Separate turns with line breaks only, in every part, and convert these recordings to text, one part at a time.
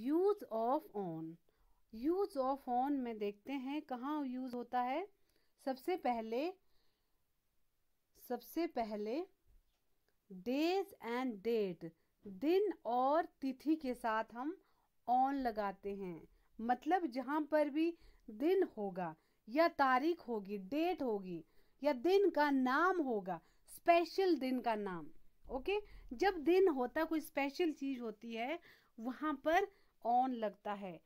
Use of on use of on में देखते हैं कहाँ यूज़ होता है सबसे पहले सबसे पहले डेज एंड डेट दिन और तिथि के साथ हम ऑन लगाते हैं मतलब जहाँ पर भी दिन होगा या तारीख होगी डेट होगी या दिन का नाम होगा स्पेशल दिन का नाम ओके जब दिन होता कोई स्पेशल चीज़ होती है वहाँ पर ऑन लगता है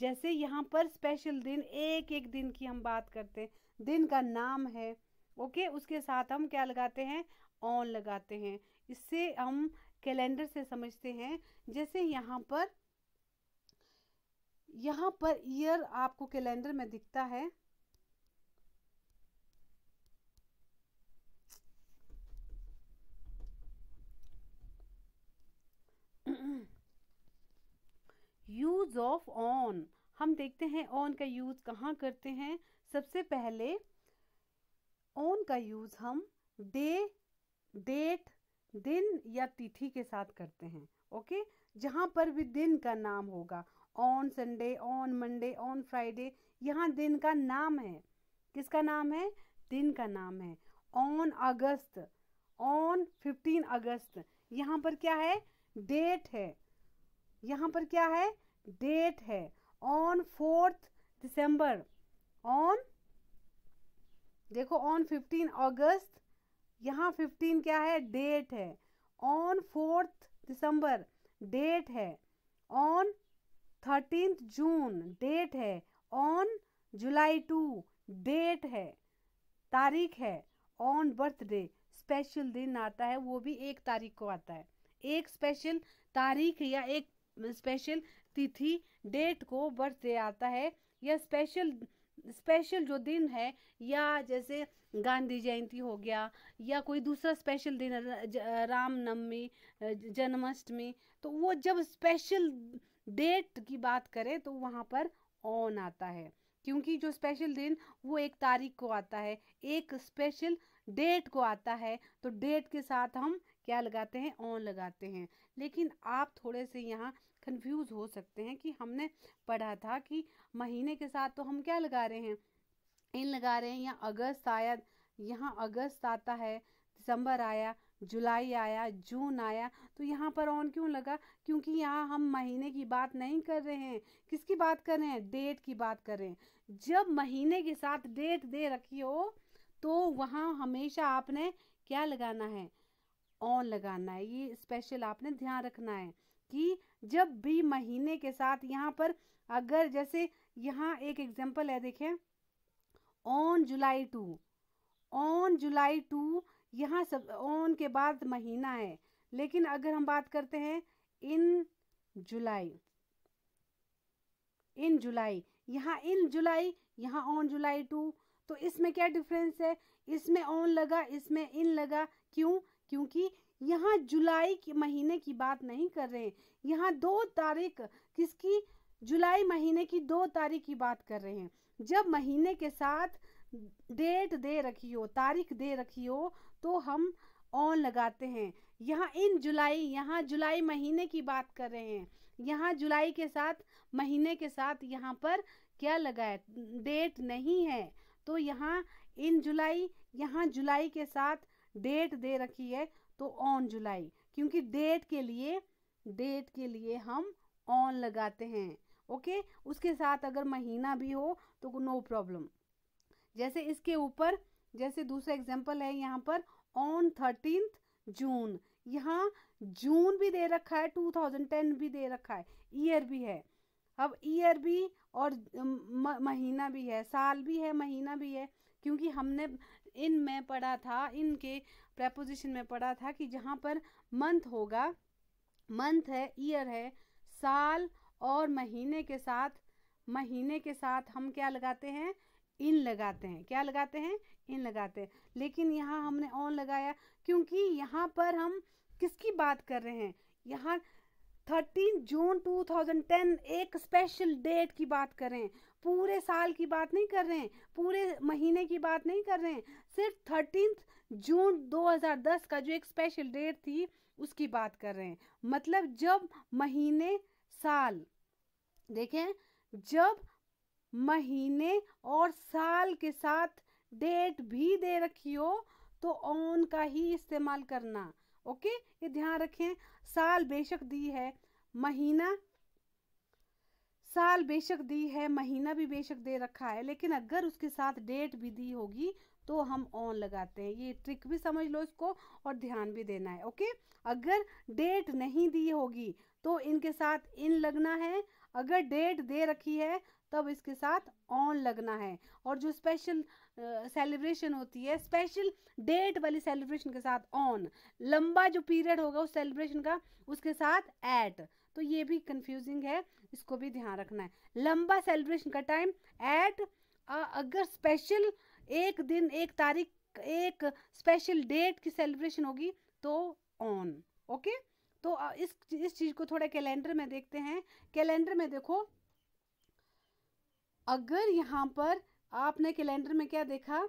जैसे यहाँ पर स्पेशल दिन एक एक दिन की हम बात करते हैं दिन का नाम है ओके उसके साथ हम क्या लगाते हैं ऑन लगाते हैं इससे हम कैलेंडर से समझते हैं जैसे यहाँ पर यहाँ पर ईयर आपको कैलेंडर में दिखता है यूज़ ऑफ ऑन हम देखते हैं ऑन का यूज़ कहाँ करते हैं सबसे पहले ऑन का यूज़ हम डे डेट दिन या तिथि के साथ करते हैं ओके जहाँ पर भी दिन का नाम होगा on Sunday on Monday on Friday यहाँ दिन का नाम है किसका नाम है दिन का नाम है on August on fifteen August यहाँ पर क्या है डेट है यहाँ पर क्या है डेट है ऑन फोर्थ दिसंबर ऑन देखो ऑन फिफ्टीन अगस्त यहाँ फिफ्टीन क्या है डेट है ऑन फोर्थ दिसंबर डेट है ऑन थर्टीन जून डेट है ऑन जुलाई टू डेट है तारीख है ऑन बर्थडे स्पेशल दिन आता है वो भी एक तारीख को आता है एक स्पेशल तारीख या एक स्पेशल तिथि डेट को बर्थडे आता है या स्पेशल स्पेशल जो दिन है या जैसे गांधी जयंती हो गया या कोई दूसरा स्पेशल दिन रामनवमी जन्माष्टमी तो वो जब स्पेशल डेट की बात करें तो वहाँ पर ऑन आता है क्योंकि जो स्पेशल दिन वो एक तारीख को आता है एक स्पेशल डेट को आता है तो डेट के साथ हम क्या लगाते हैं ऑन लगाते हैं लेकिन आप थोड़े से यहाँ कंफ्यूज हो सकते हैं कि हमने पढ़ा था कि महीने के साथ तो हम क्या लगा रहे हैं इन लगा रहे हैं या अगस्त आया यहाँ अगस्त आता है दिसंबर आया जुलाई आया जून आया तो यहाँ पर ऑन क्यों लगा क्योंकि यहाँ हम महीने की बात नहीं कर रहे हैं किसकी बात कर रहे हैं डेट की बात कर रहे हैं जब महीने के साथ डेट दे रखी हो तो वहाँ हमेशा आपने क्या लगाना है ऑन लगाना है ये स्पेशल आपने ध्यान रखना है कि जब भी महीने के साथ यहाँ पर अगर जैसे यहाँ एक एग्जाम्पल है देखें on July two on July two यहाँ सब ऑन के बाद महीना है लेकिन अगर हम बात करते हैं इन जुलाई इन जुलाई यहाँ इन जुलाई यहाँ ऑन जुलाई टू तो इसमें क्या डिफरेंस है इसमें ऑन लगा इसमें इन लगा क्यों क्योंकि यहाँ जुलाई के महीने की बात नहीं कर रहे हैं यहाँ दो तारीख किसकी जुलाई महीने की दो तारीख की बात कर रहे हैं जब महीने के साथ डेट दे रखी हो तारीख दे रखी हो तो हम ऑन लगाते हैं यहाँ इन जुलाई यहाँ जुलाई महीने की बात कर रहे हैं यहाँ जुलाई के साथ महीने के साथ यहाँ पर क्या लगा है डेट नहीं है तो यहाँ इन जुलाई यहाँ जुलाई के साथ डेट दे रखी है तो ऑन जुलाई क्योंकि डेट के लिए डेट के लिए हम ऑन लगाते हैं ओके उसके साथ अगर महीना भी हो तो नो प्रॉब्लम जैसे इसके ऊपर जैसे दूसरा एग्जाम्पल है यहाँ पर ऑन थर्टीन जून यहाँ जून भी दे रखा है 2010 भी दे रखा है ईयर भी है अब ईयर भी और महीना भी है साल भी है महीना भी है क्योंकि हमने इन में पढ़ा था इनके प्रपोजिशन में पढ़ा था कि जहाँ पर मंथ होगा मंथ है ईयर है साल और महीने के साथ महीने के साथ हम क्या लगाते हैं इन लगाते हैं क्या लगाते हैं इन लगाते हैं लेकिन यहाँ हमने ऑन लगाया क्योंकि यहाँ पर हम किसकी बात कर रहे हैं यहाँ थर्टीन जून 2010 एक स्पेशल डेट की बात करें पूरे साल की बात नहीं कर रहे हैं पूरे महीने की बात नहीं कर रहे हैं सिर्फ थर्टीन जून 2010 का जो एक स्पेशल डेट थी उसकी बात कर रहे हैं मतलब जब महीने साल देखें जब महीने और साल के साथ डेट भी दे रखी हो तो ऑन का ही इस्तेमाल करना ओके ये ध्यान रखें साल बेशक दी है महीना साल बेशक दी है महीना भी बेशक दे रखा है लेकिन अगर उसके साथ डेट भी दी होगी तो हम ऑन लगाते हैं ये ट्रिक भी समझ लो इसको और ध्यान भी देना है ओके अगर डेट नहीं दी होगी तो इनके साथ इन लगना है अगर डेट दे रखी है तब इसके साथ ऑन लगना है और जो स्पेशल सेलिब्रेशन होती है स्पेशल डेट वाली सेलिब्रेशन के साथ ऑन लंबा जो पीरियड होगा उस सेलिब्रेशन का उसके साथ एट तो ये भी कंफ्यूजिंग है इसको भी ध्यान रखना है लंबा सेलिब्रेशन का टाइम एट अगर स्पेशल एक दिन एक तारीख एक स्पेशल डेट की सेलिब्रेशन होगी तो ऑन ओके तो इस इस चीज को थोड़ा कैलेंडर में देखते हैं कैलेंडर में देखो अगर यहाँ पर आपने कैलेंडर में क्या देखा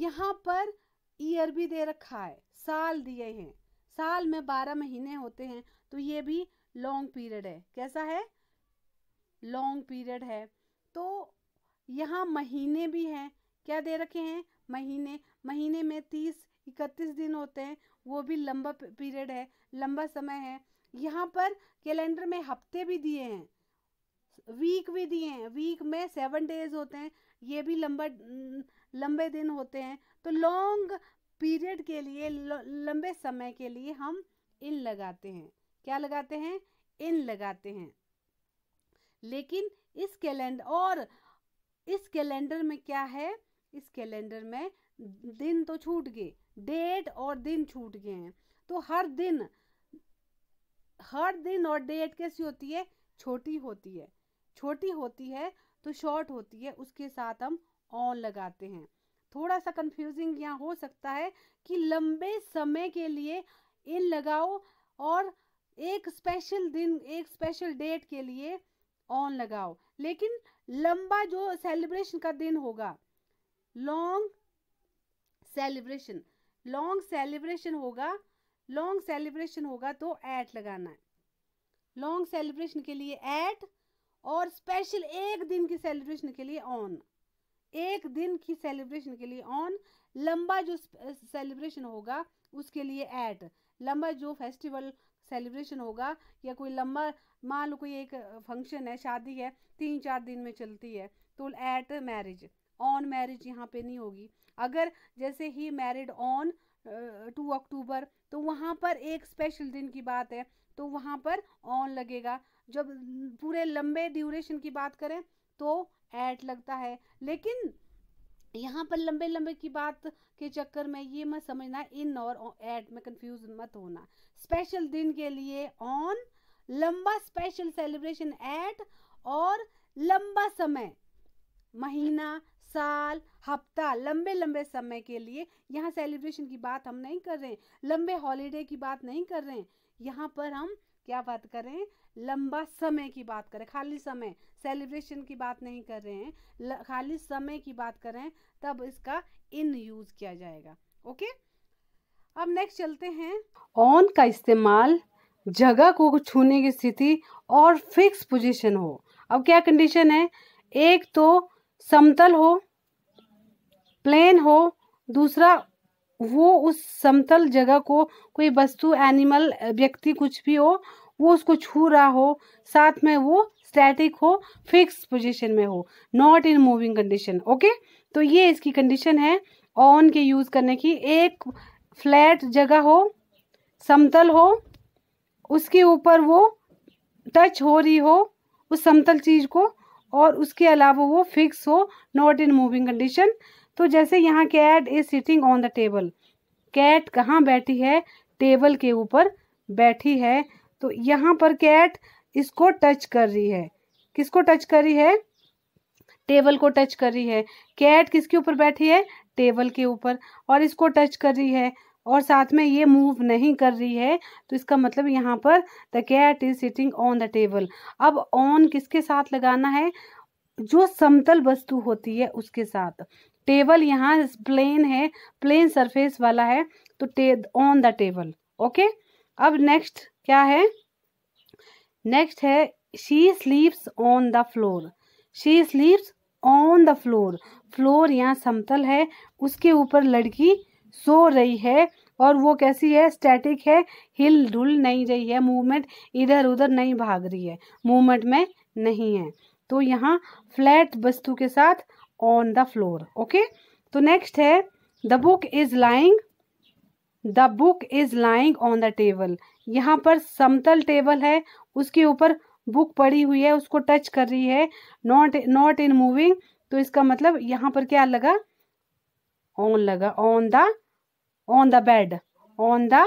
यहाँ पर ईयर भी दे रखा है साल दिए हैं साल में बारह महीने होते हैं तो ये भी लॉन्ग पीरियड है कैसा है लॉन्ग पीरियड है तो यहाँ महीने भी हैं क्या दे रखे हैं महीने महीने में तीस इकतीस दिन होते हैं वो भी लंबा पीरियड है लंबा समय है यहाँ पर कैलेंडर में हफ्ते भी दिए हैं वीक भी दिए हैं वीक में सेवन डेज होते हैं ये भी लंबा लंबे दिन होते हैं तो लॉन्ग पीरियड के लिए लंबे समय के लिए हम इन लगाते हैं क्या लगाते हैं इन लगाते हैं लेकिन इस कैलेंडर और इस कैलेंडर में क्या है इस कैलेंडर में दिन तो छूट गए डेट और दिन छूट गए हैं तो हर दिन हर दिन और डेट कैसी होती है छोटी होती है छोटी होती है तो शॉर्ट होती है उसके साथ हम ऑन लगाते हैं थोड़ा सा कंफ्यूजिंग यहाँ हो सकता है कि लंबे समय के लिए इन लगाओ और एक स्पेशल दिन एक स्पेशल डेट के लिए ऑन लगाओ लेकिन लंबा जो सेलिब्रेशन का दिन होगा लॉन्ग सेलिब्रेशन लॉन्ग सेलिब्रेशन होगा लॉन्ग सेलिब्रेशन होगा तो ऐट लगाना है लॉन्ग सेलिब्रेशन के लिए ऐट और स्पेशल एक दिन की सेलिब्रेशन के लिए ऑन एक दिन की सेलिब्रेशन के लिए ऑन लंबा जो सेलिब्रेशन होगा उसके लिए ऐट लंबा जो फेस्टिवल सेलिब्रेशन होगा या कोई लंबा मान लो कोई एक फंक्शन है शादी है तीन चार दिन में चलती है तो एट मैरिज ऑन मैरिज यहाँ पे नहीं होगी अगर जैसे ही मैरिड ऑन टू अक्टूबर तो वहाँ पर एक स्पेशल दिन की बात है तो वहाँ पर ऑन लगेगा जब पूरे लंबे ड्यूरेशन की बात करें तो ऐट लगता है लेकिन यहाँ पर लंबे लंबे की बात के चक्कर में ये मत समझना इन और एट में कंफ्यूज मत होना स्पेशल दिन के लिए ऑन लंबा स्पेशल सेलिब्रेशन एट और लंबा समय महीना साल हफ्ता लंबे लंबे समय के लिए यहाँ सेलिब्रेशन की बात हम नहीं कर रहे हैं लंबे हॉलीडे की बात नहीं कर रहे हैं यहाँ पर हम क्या बात कर रहे हैं लंबा समय की बात करें खाली समय सेलिब्रेशन की बात नहीं कर रहे हैं खाली समय की बात कर रहे हैं तब इसका इन यूज किया जाएगा ओके अब नेक्स्ट चलते हैं ऑन का इस्तेमाल जगह को छूने की स्थिति और फिक्स पोजीशन हो अब क्या कंडीशन है एक तो समतल हो प्लेन हो दूसरा वो उस समतल जगह को कोई वस्तु एनिमल व्यक्ति कुछ भी हो वो उसको छू रहा हो साथ में वो स्टैटिक हो फिक्स पोजीशन में हो not in moving condition okay तो ये इसकी कंडीशन है ऑन के यूज़ करने की एक फ्लैट जगह हो समतल हो उसके ऊपर वो टच हो रही हो उस समतल चीज़ को और उसके अलावा वो फिक्स हो नॉट इन मूविंग कंडीशन तो जैसे यहाँ cat is sitting on the table cat कहाँ बैठी है टेबल के ऊपर बैठी है तो यहाँ पर कैट इसको टच कर रही है किसको टच कर रही है टेबल को टच कर रही है कैट किसके ऊपर बैठी है टेबल के ऊपर और इसको टच कर रही है और साथ में ये मूव नहीं कर रही है तो इसका मतलब यहाँ पर the cat is sitting on the table अब ऑन किसके साथ लगाना है जो समतल वस्तु होती है उसके साथ टेबल यहाँ प्लेन है प्लेन सरफेस वाला है तो ऑन द टेबल ओके अब नेक्स्ट क्या है नेक्स्ट है she sleeps on the floor she sleeps on the floor floor यहाँ समतल है उसके ऊपर लड़की सो रही है और वो कैसी है स्टैटिक है हिल डुल नहीं रही है मूवमेंट इधर उधर नहीं भाग रही है मूवमेंट में नहीं है तो यहाँ फ्लैट वस्तु के साथ ऑन द फ्लोर ओके तो नेक्स्ट है the book is lying the book is lying on the table यहाँ पर समतल टेबल है उसके ऊपर बुक पड़ी हुई है उसको टच कर रही है नॉट नॉट इन मूविंग तो इसका मतलब यहाँ पर क्या लगा ऑन लगा on the on the bed on the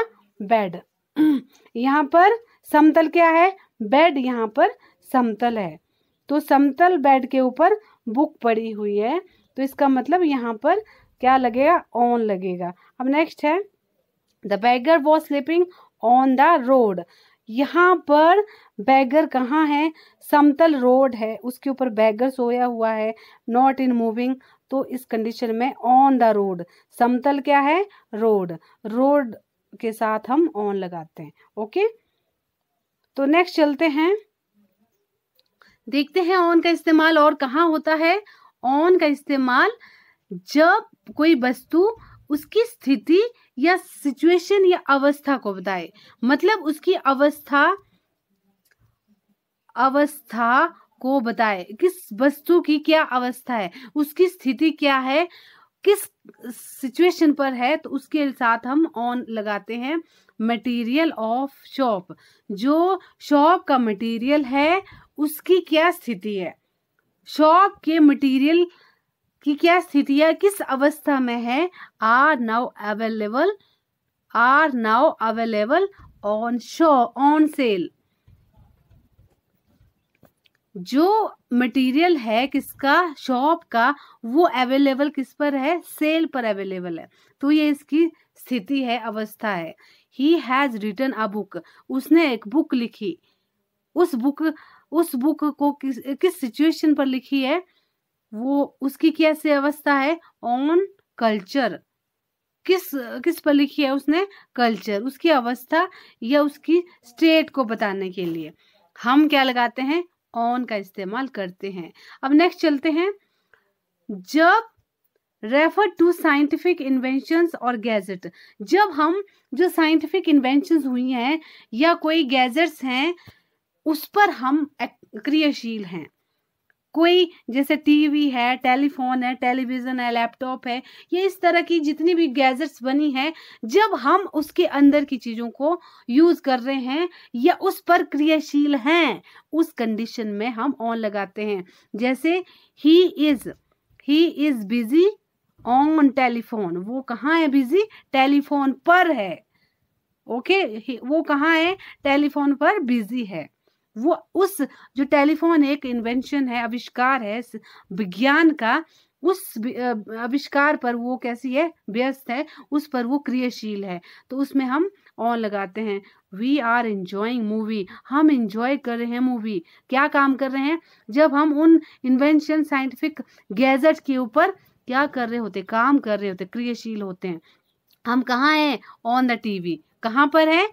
bed यहाँ पर समतल क्या है बेड यहाँ पर समतल है तो समतल बेड के ऊपर बुक पड़ी हुई है तो इसका मतलब यहाँ पर क्या लगेगा ऑन लगेगा अब नेक्स्ट है the beggar was sleeping on the road यहाँ पर बैगर कहाँ है समतल रोड है उसके ऊपर बैगर सोया हुआ है नॉट इन मूविंग तो इस कंडीशन में ऑन द रोड समतल क्या है रोड रोड के साथ हम ऑन लगाते हैं ओके तो नेक्स्ट चलते हैं देखते हैं ऑन का इस्तेमाल और कहाँ होता है ऑन का इस्तेमाल जब कोई वस्तु उसकी स्थिति या सिचुएशन या अवस्था को बताए मतलब उसकी अवस्था अवस्था को बताए किस वस्तु की क्या अवस्था है उसकी स्थिति क्या है किस सिचुएशन पर है तो उसके साथ हम ऑन लगाते हैं मटेरियल ऑफ शॉप जो शॉप का मटेरियल है उसकी क्या स्थिति है शॉप के मटेरियल कि क्या स्थिति है किस अवस्था में है are now available are now available on show on sale जो मटेरियल है किसका शॉप का वो अवेलेबल किस पर है सेल पर अवेलेबल है तो ये इसकी स्थिति है अवस्था है he has return a book उसने एक बुक लिखी उस बुक उस बुक को किस किस सिचुएशन पर लिखी है वो उसकी कैसी अवस्था है ऑन कल्चर किस किस पर लिखी है उसने कल्चर उसकी अवस्था या उसकी स्टेट को बताने के लिए हम क्या लगाते हैं ऑन का इस्तेमाल करते हैं अब नेक्स्ट चलते हैं जब रेफर टू साइंटिफिक इन्वेंशन और गैजेट जब हम जो साइंटिफिक इन्वेंशन हुई हैं या कोई गैजेट्स हैं उस पर हम क्रियाशील हैं कोई जैसे टीवी है टेलीफोन है टेलीविज़न है लैपटॉप है ये इस तरह की जितनी भी गैजेट्स बनी है जब हम उसके अंदर की चीज़ों को यूज़ कर रहे हैं या उस पर क्रियाशील हैं उस कंडीशन में हम ऑन लगाते हैं जैसे he is he is busy on telephone वो कहाँ है बिज़ी टेलीफोन पर है ओके okay? वो कहाँ है टेलीफोन पर बिज़ी है वो उस जो टेलीफोन एक इन्वेंशन है आविष्कार है विज्ञान का उस आविष्कार पर वो कैसी है व्यस्त है उस पर वो क्रियाशील है तो उसमें हम ऑन लगाते हैं वी आर एंजॉइंग मूवी हम इंजॉय कर रहे हैं मूवी क्या काम कर रहे हैं जब हम उन इन्वेंशन साइंटिफिक गैजेट के ऊपर क्या कर रहे होते काम कर रहे होते क्रियाशील होते हैं हम कहाँ हैं ऑन द टीवी कहाँ पर हैं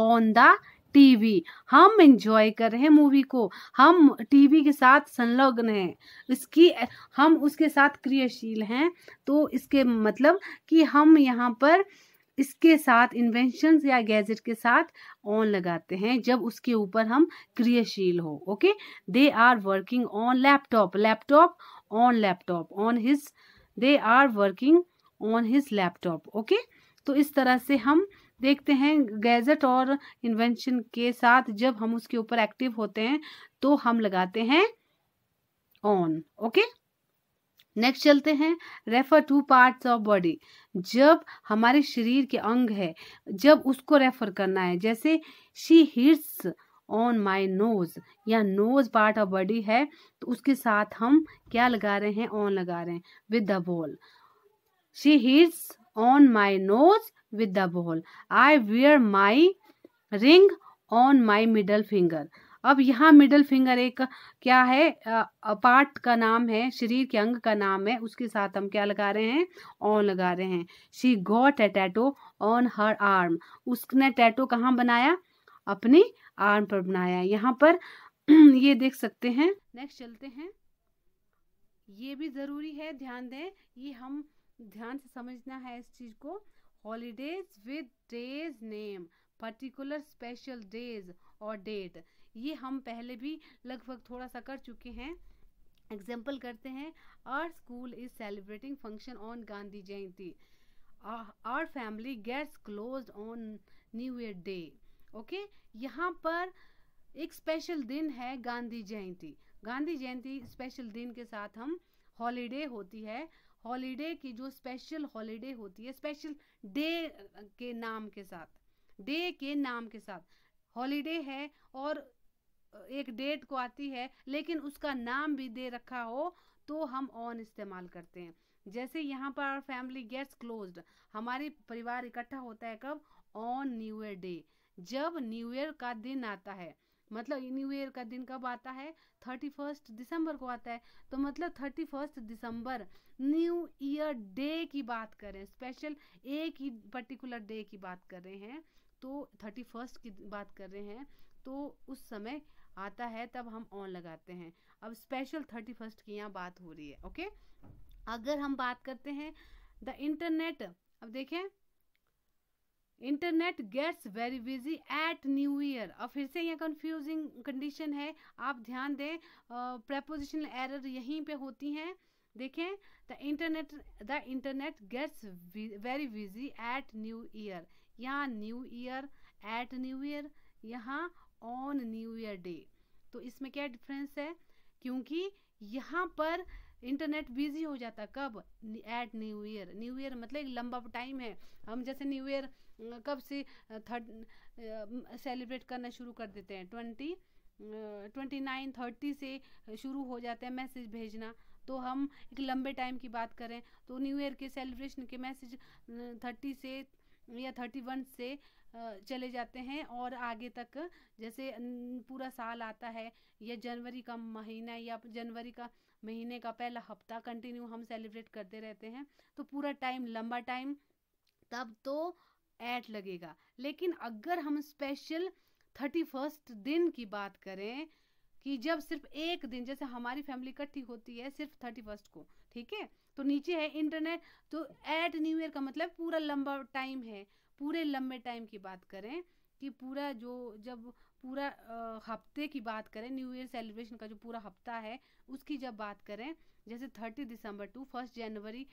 ऑन द टीवी हम एंजॉय कर रहे हैं मूवी को हम टीवी के साथ संलग्न हैं इसकी हम उसके साथ क्रियाशील हैं तो इसके मतलब कि हम यहाँ पर इसके साथ इन्वेंशन या गैजेट के साथ ऑन लगाते हैं जब उसके ऊपर हम क्रियाशील हो okay they are working on laptop laptop on laptop on his they are working on his laptop okay तो इस तरह से हम देखते हैं गैजेट और इन्वेंशन के साथ जब हम उसके ऊपर एक्टिव होते हैं तो हम लगाते हैं ऑन ओके नेक्स्ट चलते हैं refer to parts of body जब हमारे शरीर के अंग है जब उसको रेफर करना है जैसे she hits on my nose या नोज पार्ट ऑफ बॉडी है तो उसके साथ हम क्या लगा रहे हैं ऑन लगा रहे हैं with the ball she hits on my nose with the ball I wear my ring on my middle finger अब यहाँ मिडल फिंगर एक क्या है पार्ट का नाम है शरीर के अंग का नाम है उसके साथ हम क्या लगा रहे हैं ऑन लगा रहे हैं she got a tattoo on her arm उसने टैटो कहाँ बनाया अपनी आर्म पर बनाया यहाँ पर ये देख सकते हैं नेक्स्ट चलते हैं ये भी ज़रूरी है ध्यान दें ये हम ध्यान से समझना है इस चीज़ को holidays with days name particular special days और डेट ये हम पहले भी लगभग थोड़ा सा कर चुके हैं एग्जाम्पल करते हैं our school is celebrating function on Gandhi Jayanti our family gets close on New Year day okay यहाँ पर एक स्पेशल दिन है गांधी जयंती गांधी जयंती स्पेशल दिन के साथ हम हॉलीडे होती है हॉलीडे की जो स्पेशल हॉलीडे होती है स्पेशल डे के नाम के साथ डे के नाम के साथ हॉलीडे है और एक डेट को आती है लेकिन उसका नाम भी दे रखा हो तो हम ऑन इस्तेमाल करते हैं जैसे यहाँ per hour family gets closed हमारे परिवार इकट्ठा होता है कब ऑन न्यू ईयर डे जब न्यू ईयर का दिन आता है मतलब न्यू ईयर का दिन कब आता है थर्टी फर्स्ट दिसंबर को आता है तो मतलब thirty first December New Year day की बात करें स्पेशल एक ही पर्टिकुलर डे की बात कर रहे हैं तो थर्टी फर्स्ट की बात कर रहे हैं तो उस समय आता है तब हम ऑन लगाते हैं अब स्पेशल थर्टी फर्स्ट की यहाँ बात हो रही है ओके अगर हम बात करते हैं द इंटरनेट अब देखें internet gets very busy at New Year और फिर से यह कंफ्यूजिंग कंडीशन है आप ध्यान दें प्रपोजिशनल एरर यहीं पे होती हैं देखें the internet the internet gets very busy at New Year यहाँ New Year at New Year यहाँ ऑन न्यू ईयर डे तो इसमें क्या डिफरेंस है क्योंकि यहाँ पर इंटरनेट बिजी हो जाता कब at New Year New Year मतलब एक लंबा टाइम है हम जैसे न्यू ईयर कब से थर्ड सेलिब्रेट करना शुरू कर देते हैं ट्वेंटी ट्वेंटी नाइन थर्टी से शुरू हो जाता है मैसेज भेजना तो हम एक लंबे टाइम की बात करें तो न्यू ईयर के सेलिब्रेशन के मैसेज थर्टी से या थर्टी वन से चले जाते हैं और आगे तक जैसे पूरा साल आता है या जनवरी का महीना या जनवरी का महीने का पहला हफ्ता कंटिन्यू हम सेलिब्रेट करते रहते हैं तो पूरा टाइम लंबा टाइम तब तो ऐड लगेगा लेकिन अगर हम स्पेशल थर्टी फर्स्ट दिन की बात करें कि जब सिर्फ एक दिन जैसे हमारी फैमिली इकट्ठी होती है सिर्फ थर्टी फर्स्ट को ठीक है तो नीचे है इंटरनेट तो ऐट न्यू ईयर का मतलब पूरा लंबा टाइम है पूरे लंबे टाइम की बात करें कि पूरा जो जब पूरा हफ्ते की बात करें न्यू ईयर सेलिब्रेशन का जो पूरा हफ्ता है उसकी जब बात करें जैसे thirty December to first January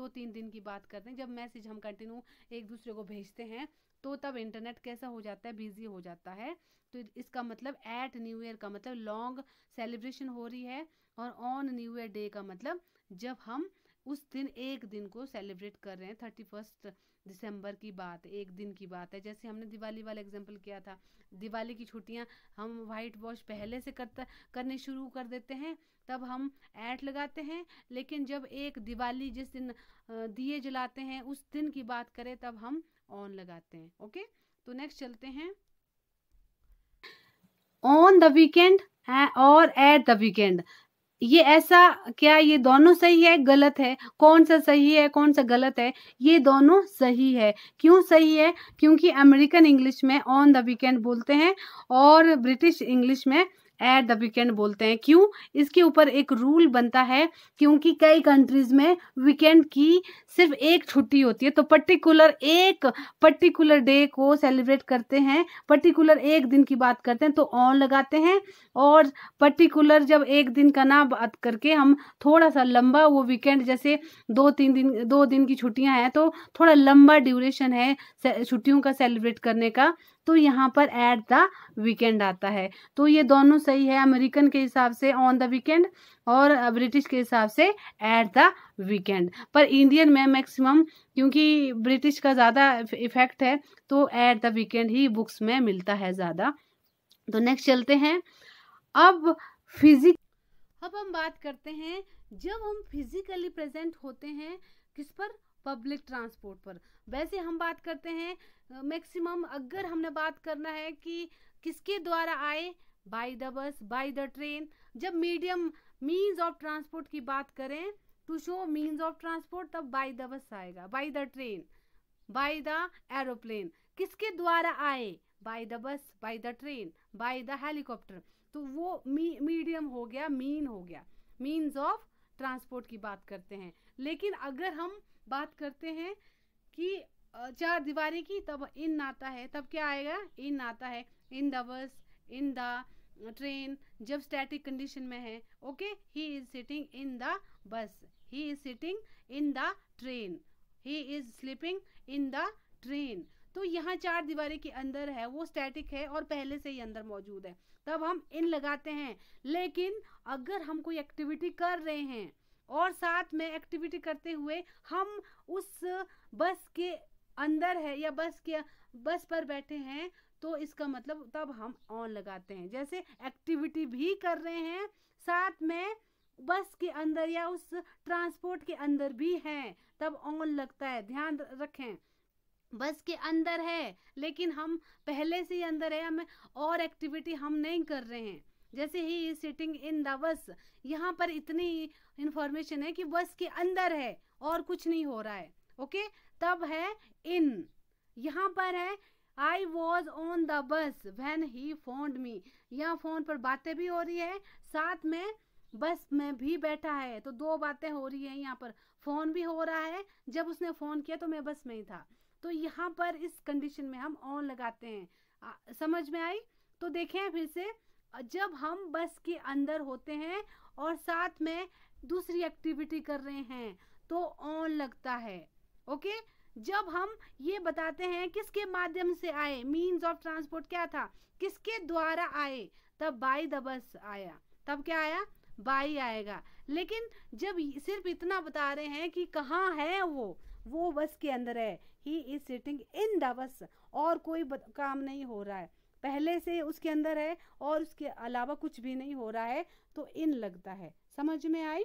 दो तीन दिन की बात करते हैं जब मैसेज हम कंटिन्यू एक दूसरे को भेजते हैं तो तब इंटरनेट कैसा हो जाता है बिजी हो जाता है तो इसका मतलब एट न्यू ईयर का मतलब लॉन्ग सेलिब्रेशन हो रही है और ऑन न्यू ईयर डे का मतलब जब हम उस दिन एक दिन को सेलिब्रेट कर रहे हैं थर्टी फर्स्ट दिसंबर की बात एक दिन की बात है जैसे हमने दिवाली वाला एग्जाम्पल किया था दिवाली की छुट्टियाँ हम वाइट वॉश पहले से करता करने शुरू कर देते हैं तब हम ऐट लगाते हैं लेकिन जब एक दिवाली जिस दिन दिए जलाते हैं उस दिन की बात करें तब हम ऑन लगाते हैं ओके तो नेक्स्ट चलते हैं ऑन द वीकेंड और एट द वीकेंड ये ऐसा क्या ये दोनों सही है गलत है कौन सा सही है कौन सा गलत है ये दोनों सही है क्यों सही है क्योंकि अमेरिकन इंग्लिश में ऑन द वीकेंड बोलते हैं और ब्रिटिश इंग्लिश में एट द वीकेंड बोलते हैं क्यों इसके ऊपर एक रूल बनता है क्योंकि कई कंट्रीज में वीकेंड की सिर्फ एक छुट्टी होती है तो पर्टिकुलर एक पर्टिकुलर डे को सेलिब्रेट करते हैं पर्टिकुलर एक दिन की बात करते हैं तो ऑन लगाते हैं और पर्टिकुलर जब एक दिन का ना बात करके हम थोड़ा सा लंबा वो वीकेंड जैसे दो तीन दिन दो दिन की छुट्टियां हैं तो थोड़ा लंबा ड्यूरेशन है छुट्टियों का सेलिब्रेट करने का तो यहाँ पर एट द वीकेंड आता है तो ये दोनों सही है अमेरिकन के हिसाब से ऑन द वीकेंड और ब्रिटिश के हिसाब से एट द वीकेंड पर इंडियन में मैक्सिमम क्योंकि ब्रिटिश का ज़्यादा इफेक्ट है तो एट द वीकेंड ही बुक्स में मिलता है ज़्यादा तो नेक्स्ट चलते हैं अब फिजिक अब हम बात करते हैं जब हम फिजिकली प्रेजेंट होते हैं किस पर पब्लिक ट्रांसपोर्ट पर वैसे हम बात करते हैं मैक्सिमम अगर हमने बात करना है कि किसके द्वारा आए by the bus by the train जब मीडियम मीन्स ऑफ ट्रांसपोर्ट की बात करें to show means of transport तब बाय द बस आएगा by the train by the aeroplane किसके द्वारा आए by the bus by the train by the helicopter तो वो मीडियम हो गया मीन हो गया मीन्स ऑफ ट्रांसपोर्ट की बात करते हैं लेकिन अगर हम बात करते हैं कि चार दीवारी की तब इन आता है तब क्या आएगा इन आता है in the bus in the train जब स्टैटिक कंडीशन में है okay he is sitting in the bus he is sitting in the train he is sleeping in the train तो यहाँ चार दीवारी के अंदर है वो स्टैटिक है और पहले से ही अंदर मौजूद है तब हम इन लगाते हैं लेकिन अगर हम कोई एक्टिविटी कर रहे हैं और साथ में एक्टिविटी करते हुए हम उस बस के अंदर है या बस के बस पर बैठे हैं तो इसका मतलब तब हम ऑन लगाते हैं जैसे एक्टिविटी भी कर रहे हैं साथ में बस के अंदर या उस ट्रांसपोर्ट के अंदर भी हैं तब ऑन लगता है ध्यान रखें बस के अंदर है लेकिन हम पहले से ही अंदर है हमें और एक्टिविटी हम नहीं कर रहे हैं जैसे he is sitting in the bus यहाँ पर इतनी इंफॉर्मेशन है कि बस के अंदर है और कुछ नहीं हो रहा है ओके तब है इन यहाँ पर है I was on the bus when he phone me यहाँ फोन पर बातें भी हो रही है साथ में बस में भी बैठा है तो दो बातें हो रही है यहाँ पर फोन भी हो रहा है जब उसने फोन किया तो मैं बस में ही था तो यहाँ पर इस कंडीशन में हम ऑन लगाते हैं आ, समझ में आई तो देखें फिर से जब हम बस के अंदर होते हैं और साथ में दूसरी एक्टिविटी कर रहे हैं तो ऑन लगता है ओके जब हम ये बताते हैं किसके माध्यम से आए मीन्स ऑफ ट्रांसपोर्ट क्या था किसके द्वारा आए तब बाई द बस आया तब क्या आया बाई आएगा लेकिन जब सिर्फ इतना बता रहे हैं कि कहाँ है वो वो बस के अंदर है he is sitting in the bus और कोई काम नहीं हो रहा है पहले से उसके अंदर है और उसके अलावा कुछ भी नहीं हो रहा है तो इन लगता है समझ में आई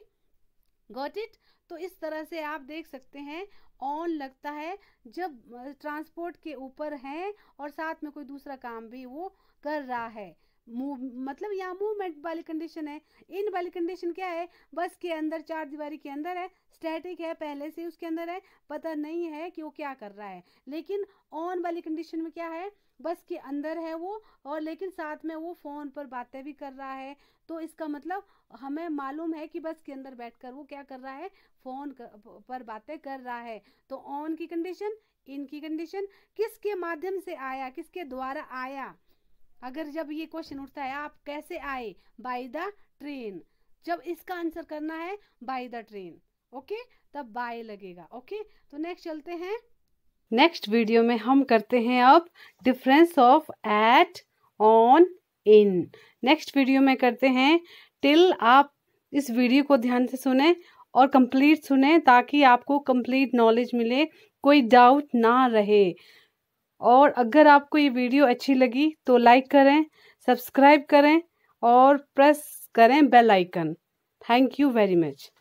गॉट इट तो इस तरह से आप देख सकते हैं ऑन लगता है जब ट्रांसपोर्ट के ऊपर है और साथ में कोई दूसरा काम भी वो कर रहा है मूव मतलब यहाँ मूवमेंट वाली कंडीशन है इन वाली कंडीशन क्या है बस के अंदर चार दीवारी के अंदर है स्टैटिक है पहले से उसके अंदर है पता नहीं है कि वो क्या कर रहा है लेकिन ऑन वाली कंडीशन में क्या है बस के अंदर है वो और लेकिन साथ में वो फ़ोन पर बातें भी कर रहा है तो इसका मतलब हमें मालूम है कि बस के अंदर बैठकर वो क्या कर रहा है फ़ोन पर बातें कर रहा है तो ऑन की कंडीशन इन की कंडीशन किसके माध्यम से आया किसके द्वारा आया अगर जब ये क्वेश्चन उठता है आप कैसे आए बाई द ट्रेन जब इसका आंसर करना है बाई द ट्रेन ओके तब बाय लगेगा ओके तो नेक्स्ट चलते हैं नेक्स्ट वीडियो में हम करते हैं अब difference of at on in next video में करते हैं टिल आप इस वीडियो को ध्यान से सुने और कंप्लीट सुने ताकि आपको कंप्लीट नॉलेज मिले कोई डाउट ना रहे और अगर आपको ये वीडियो अच्छी लगी तो लाइक करें सब्सक्राइब करें और प्रेस करें bell icon thank you very much